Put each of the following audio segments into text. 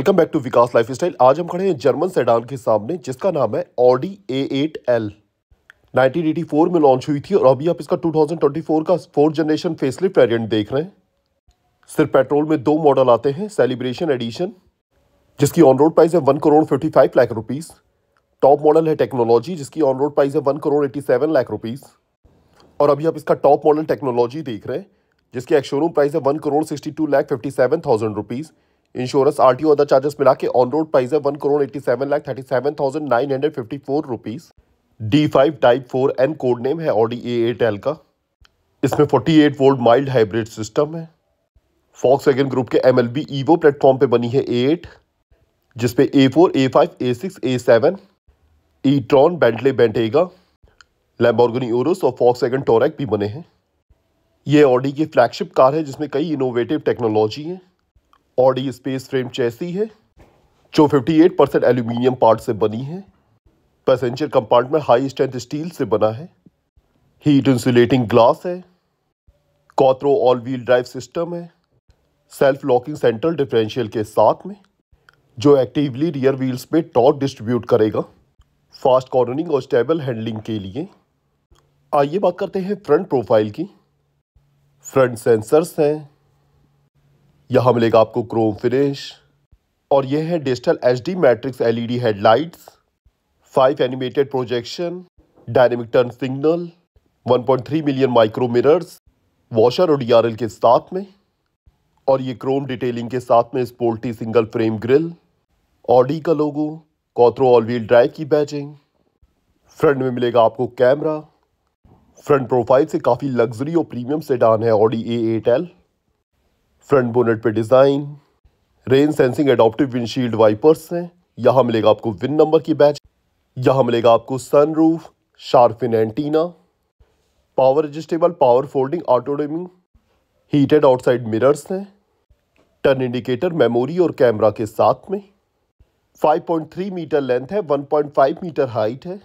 welcome back to Vikas lifestyle आज हम खड़े हैं जर्मन सेडान के सामने जिसका नाम है Audi A eight L four में लॉन्च हुई थी और अभी आप इसका 2024 का फोर्थ जनरेशन फेसलिफ्ट वेरिएंट देख रहे हैं सिर्फ पेट्रोल में दो मॉडल आते हैं सेलिब्रेशन एडिशन जिसकी ऑन रोड प्राइस है one crore fifty five lakh rupees top model है टेक्नोलॉजी जिसकी ऑन रोड प्राइस है one crore eighty seven lakh rupees और अभी आप इसका टॉप मॉडल टेक्नोलॉजी देख रहे हैं जिसकी एक्शोरूम प्राइस है one crore sixty two lakh fifty seven thousand rupees insurance R T और चार्जेस मिला के ऑन रोड प्राइस है one crore eighty seven lakh thirty seven thousand nine hundred fifty four rupees D five type four N code name है Audi A eight L का इसमें forty eight volt mild hybrid system है Volkswagen group के M L B evo platform पर बनी है A eight जिसपे A four A five A six A seven E tron Bentley Bentayga Lamborghini Urus और Volkswagen Touareg भी बने हैं ये ऑडी की फ्लैगशिप कार है जिसमें कई इनोवेटिव टेक्नोलॉजी है बॉडी स्पेस फ्रेम चैसी है जो 58 परसेंट एल्यूमिनियम पार्ट से बनी है passenger compartment high strength steel से बना है हीट इंसुलेटिंग ग्लास है quattro all wheel drive system है सेल्फ लॉकिंग सेंट्रल डिफरेंशियल के साथ में जो एक्टिवली रियर व्हील्स पे टॉर्क डिस्ट्रीब्यूट करेगा फास्ट कॉर्नरिंग और स्टेबल हैंडलिंग के लिए आइए बात करते हैं फ्रंट प्रोफाइल की फ्रंट सेंसर्स हैं यहाँ मिलेगा आपको क्रोम फिनिश और यह है digital H D matrix LED headlights five animated projection dynamic turn signal 1.3 million micro mirrors washer और डी के साथ में और ये क्रोम डिटेलिंग के साथ में sporty single frame grille Audi का logo quattro all wheel drive की बैजिंग फ्रंट में मिलेगा आपको कैमरा फ्रंट प्रोफाइल से काफ़ी लग्जरी और प्रीमियम सेडान है Audi A eight L front bonnet पे design rain sensing adaptive windshield wipers हैं यहाँ मिलेगा आपको विन नंबर की बैच यहां मिलेगा आपको sunroof shark fin antenna power adjustable power folding auto dimming heated outside mirrors हैं टर्न इंडिकेटर मेमोरी और कैमरा के साथ में 5.3 मीटर लेंथ है 1.5 मीटर हाइट है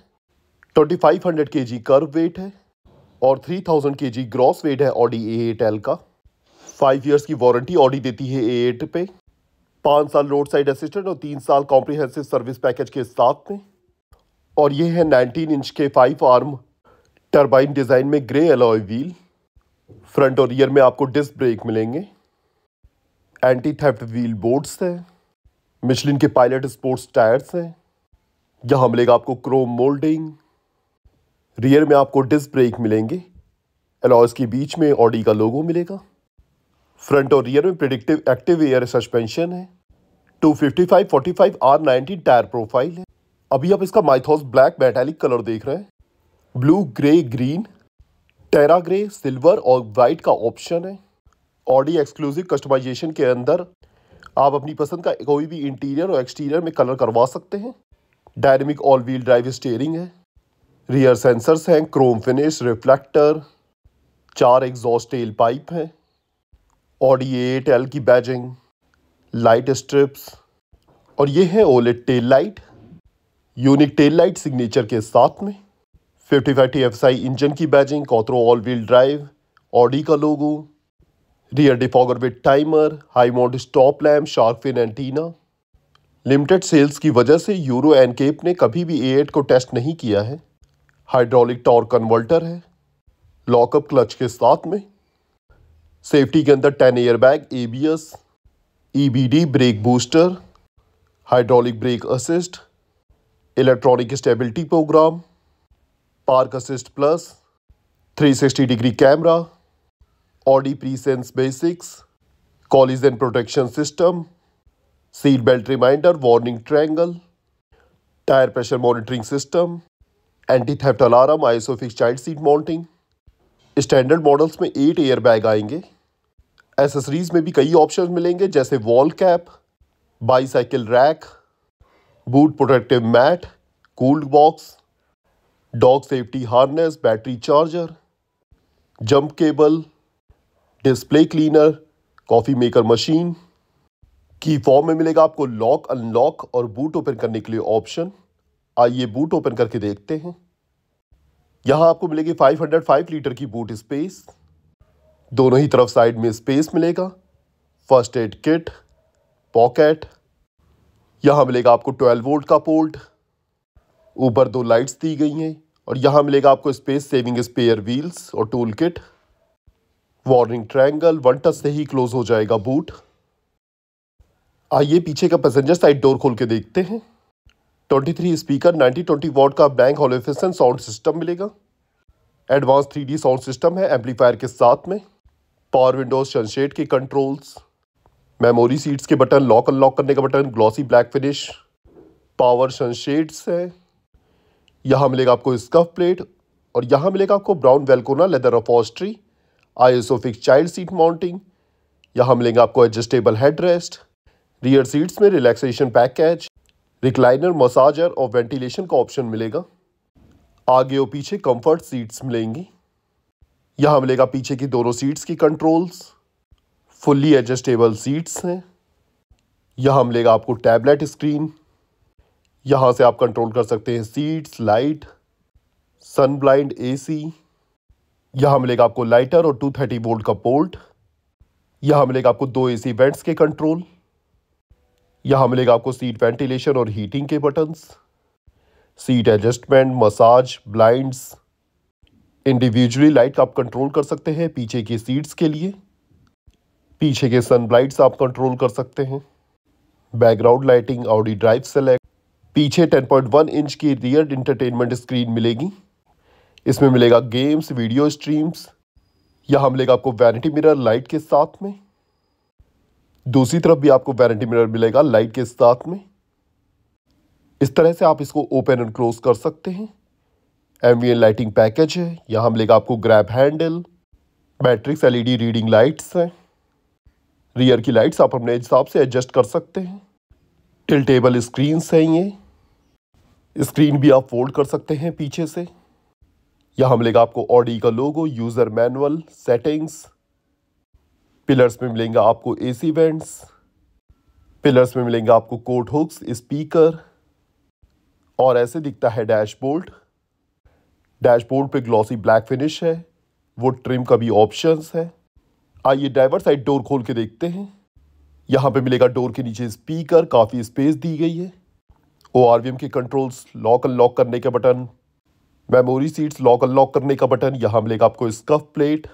2500 केजी कर्व वेट है और 3000 केजी ग्रॉस वेट है ऑडी ए एट का फाइव ईयर्स की वारंटी ऑडी देती है ए एट पे पाँच साल रोड साइड असिस्टेंट और तीन साल कॉम्प्रीहेंसिव सर्विस पैकेज के साथ में और ये है नाइनटीन इंच के फाइव आर्म टर्बाइन डिज़ाइन में ग्रे एलॉय व्हील फ्रंट और रियर में आपको डिस्क ब्रेक मिलेंगे एंटी थेफ्ट व्हील बोर्ड्स हैं मिशलिन के पायलट स्पोर्ट्स टायर्स हैं यहाँ मिलेगा आपको क्रोम मोल्डिंग रियर में आपको डिस्क ब्रेक मिलेंगे अलॉयस के बीच में ऑडी का लोगो मिलेगा फ्रंट और रियर में प्रिडिक्टिव एक्टिव एयर सस्पेंशन है 255 45 R90 टायर प्रोफाइल है अभी आप इसका माइथॉस ब्लैक मेटेलिक कलर देख रहे हैं blue grey green terra grey silver और वाइट का ऑप्शन है ऑडी एक्सक्लूसिव कस्टमाइजेशन के अंदर आप अपनी पसंद का कोई भी इंटीरियर और एक्सटीरियर में कलर करवा सकते हैं dynamic all wheel drive steering है रियर सेंसर्स हैं क्रोम फिनिश रिफ्लेक्टर चार एग्जॉस्ट टेल पाइप हैं ऑडी एट एल की बैजिंग लाइट स्ट्रिप्स और ये है OLED tail light unique tail light signature के साथ में fifty five T F I engine की badging quattro all wheel drive Audi का logo rear defogger with timer high mount stop lamp shark fin antenna limited sales की वजह से euro NCAP ने कभी भी ए एट को टेस्ट नहीं किया है हाइड्रोलिक टॉर कन्वर्टर है लॉकअप क्लच के साथ में सेफ्टी के अंदर ten airbag A B S E B D brake booster hydraulic brake assist electronic stability program park assist plus 360 degree camera Audi presense basic collision protection system seat belt reminder warning triangle tyre pressure monitoring system anti theft alarm isofix child seat mounting standard models में eight airbag आएंगे accessories में भी कई option मिलेंगे जैसे valve cap bicycle rack boot protective mat cool box dog safety harness battery charger jump cable display cleaner coffee maker machine की form में मिलेगा आपको लॉक अनलॉक और बूट ओपन करने के लिए ऑप्शन आइए बूट ओपन करके देखते हैं यहाँ आपको मिलेगी 505 लीटर की बूट स्पेस दोनों ही तरफ साइड में स्पेस मिलेगा फर्स्ट एड किट पॉकेट यहाँ मिलेगा आपको 12 वोल्ट का पोर्ट ऊपर दो लाइट्स दी गई हैं और यहाँ मिलेगा आपको स्पेस सेविंग स्पेयर व्हील्स और tool kit warning triangle one touch से ही क्लोज हो जाएगा बूट आइए पीछे का पैसेंजर साइड डोर खोल के देखते हैं 23 स्पीकर 20 वॉट का बैंक हॉलोफिसन साउंड सिस्टम मिलेगा एडवांस 3D साउंड सिस्टम है एम्पलीफायर के साथ में पावर विंडोज सनशेड के कंट्रोल्स मेमोरी सीट्स के बटन लॉक अनलॉक करने का button glossy black finish power sunshades है यहाँ मिलेगा आपको स्कफ प्लेट और यहाँ मिलेगा आपको ब्राउन वेलकोना लेदर एस आइसोफिक चाइल्ड सीट माउंटिंग यहाँ मिलेंगे आपको adjustable head rest rear seats में रिलैक्सेशन पैकेज रिक्लाइनर मसाजर और वेंटिलेशन का ऑप्शन मिलेगा आगे और पीछे कंफर्ट सीट्स मिलेंगी यहां मिलेगा पीछे की दोनों सीट्स की कंट्रोल्स फुल्ली एडजस्टेबल सीट्स हैं यहां मिलेगा आपको टैबलेट स्क्रीन यहां से आप कंट्रोल कर सकते हैं seats light sun blind A C यहां मिलेगा आपको लाइटर और 230 थर्टी वोल्ट का पोल्ट यहां मिलेगा आपको दो एसी वेंट्स के कंट्रोल यहां मिलेगा आपको सीट वेंटिलेशन और हीटिंग के buttons seat adjustment massage blinds individually light आप कंट्रोल कर सकते हैं पीछे के सीट्स के लिए पीछे के सन लाइट्स आप कंट्रोल कर सकते हैं background lighting Audi drive select पीछे 10.1 इंच की रियर इंटरटेनमेंट स्क्रीन मिलेगी इसमें मिलेगा गेम्स वीडियो स्ट्रीम्स यहाँ मिलेगा आपको वैनिटी मिरर लाइट के साथ में दूसरी तरफ भी आपको वैरिटी मिरर मिलेगा लाइट के साथ में इस तरह से आप इसको ओपन एंड क्लोज कर सकते हैं एम्बियन लाइटिंग पैकेज है यहाँ मिलेगा आपको ग्रैब हैंडल ई एलईडी रीडिंग लाइट्स हैं रियर की लाइट्स आप अपने हिसाब से एडजस्ट कर सकते हैं टिल्टेबल स्क्रीन हैं ये स्क्रीन भी आप फोल्ड कर सकते हैं पीछे से यहाँ मिलेगा आपको ऑडी का logo user manual settings pillars में मिलेंगे आपको एसी वेंट्स पिलर्स में मिलेंगे आपको कोट हुक्स स्पीकर और ऐसे दिखता है डैशबोर्ड डैशबोर्ड पे ग्लॉसी ब्लैक फिनिश है वो ट्रिम का भी ऑप्शन है आइए ड्राइवर साइड डोर खोल के देखते हैं यहाँ पे मिलेगा डोर के नीचे स्पीकर काफ़ी स्पेस दी गई है ओ आर के कंट्रोल्स लॉक अनलॉक करने का button memory seats lock unlock करने का बटन यहाँ मिलेगा आपको स्कफ प्लेट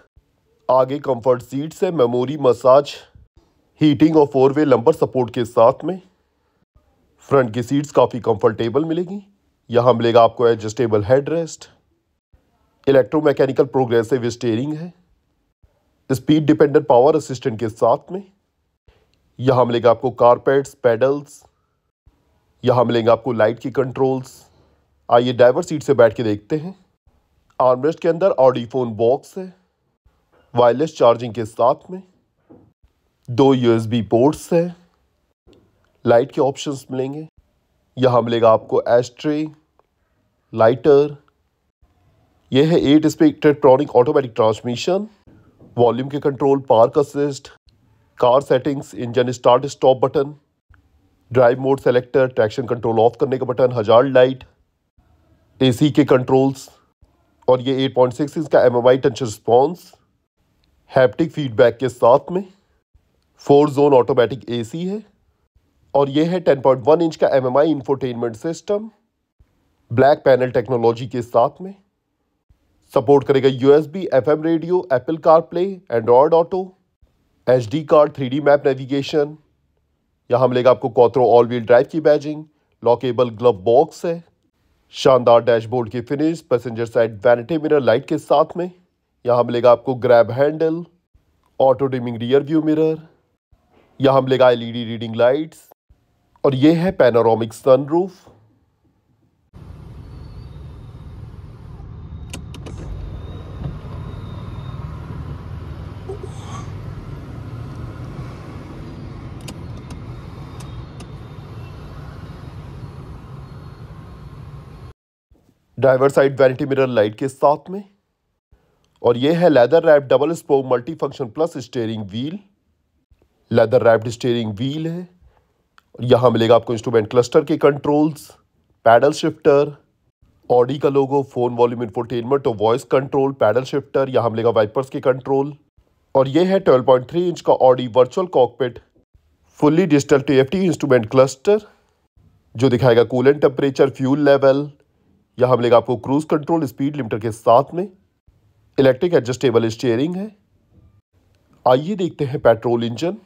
आगे कंफर्ट सीट्स है मेमोरी मसाज हीटिंग और फोर वे लंबर सपोर्ट के साथ में फ्रंट की सीट्स काफ़ी कंफर्टेबल मिलेगी यहाँ मिलेगा आपको adjustable head rest electromechanical progressive steering है स्पीड डिपेंडेंट पावर असिस्टेंट के साथ में यहाँ मिलेगा आपको कारपेट्स पेडल्स यहाँ मिलेंगे आपको लाइट की कंट्रोल्स आइए ड्राइवर सीट से बैठ के देखते हैं आर्मरेस्ट के अंदर ऑडीफोन बॉक्स है वायरलेस चार्जिंग के साथ में दो यूएसबी पोर्ट्स हैं लाइट के ऑप्शंस मिलेंगे यहाँ मिलेगा आपको एस्ट्रे लाइटर यह है eight speed electronic automatic transmission volume के control park assist car settings engine start stop button drive mode selector traction control off करने का बटन हजार लाइट एसी के कंट्रोल्स और ये 8.6 पॉइंट सिक्स का M M touch response haptic feedback के साथ में फोर जोन ऑटोमेटिक एसी है और ये है 10.1 इंच का M M I infotainment system black panel technology के साथ में सपोर्ट करेगा USB FM radio Apple car play Android auto H D card three map navigation यहाँ मिलेगा आपको कॉथरो ऑल व्हील ड्राइव की बैजिंग लॉकेबल ग्लव बॉक्स है शानदार डैशबोर्ड की finish passenger side vanity mirror light के साथ में यहाँ मिलेगा आपको grab handle auto dimming rear view mirror यहाँ मिलेगा एलईडी रीडिंग लाइट्स और ये है panoramic sunroof driver side vanity mirror light के साथ में और ये है leather wrap double spoke multi function plus steering wheel leather wrapped steering wheel है और यहाँ मिलेगा आपको इंस्ट्रूमेंट क्लस्टर के कंट्रोल्स पैडल शिफ्टर ऑडी का लोगो फ़ोन वॉल्यूम इन्फोटेनमेंट और वॉइस कंट्रोल पैडल शिफ्टर यहाँ मिलेगा वाइपर्स के कंट्रोल और ये है 12.3 इंच का Audi virtual cockpit fully digital T instrument cluster जो दिखाएगा कूलेंट टेम्परेचर फ्यूल लेवल यहां मिलेगा आपको क्रूज कंट्रोल स्पीड लिमिटर के साथ में इलेक्ट्रिक एडजस्टेबल स्टेयरिंग है आइए देखते हैं पेट्रोल इंजन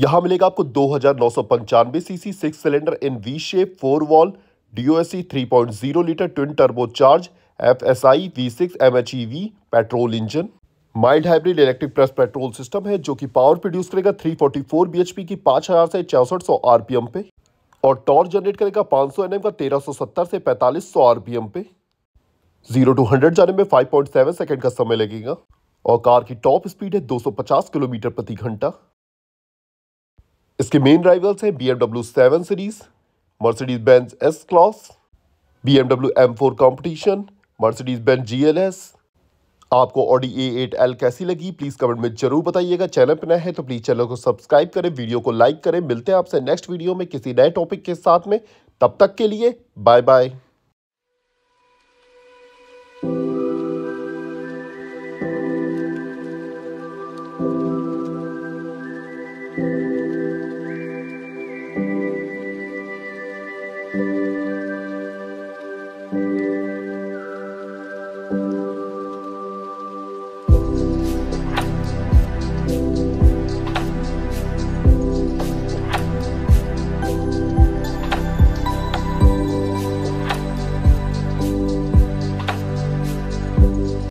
यहाँ मिलेगा आपको दो हजार नौ सौ पंचानवे CC six cylinder in V shape four valve DOHC 3.0 litre twin turbo charge F S I V six M H E V petrol engine mild hybrid electric plus petrol system है जो कि पावर प्रोड्यूस करेगा 344 BHP की 5000 से चौसठ सौ RPM पे और टॉर्च जनरेट करेगा 500 सौ का 1370 से 4500 आरपीएम पे जीरो टू हंड्रेड जाने में 5.7 सेकंड का समय लगेगा और कार की टॉप स्पीड है 250 किलोमीटर प्रति घंटा इसके मेन राइवल्स हैं BMW seven series Mercedes Benz S class BMW M four competition Mercedes Benz G L S आपको ऑडी ए एट एल कैसी लगी प्लीज़ कमेंट में जरूर बताइएगा चैनल पर नया है तो प्लीज़ चैनल को सब्सक्राइब करें वीडियो को लाइक करें मिलते हैं आपसे नेक्स्ट वीडियो में किसी नए टॉपिक के साथ में तब तक के लिए बाय बाय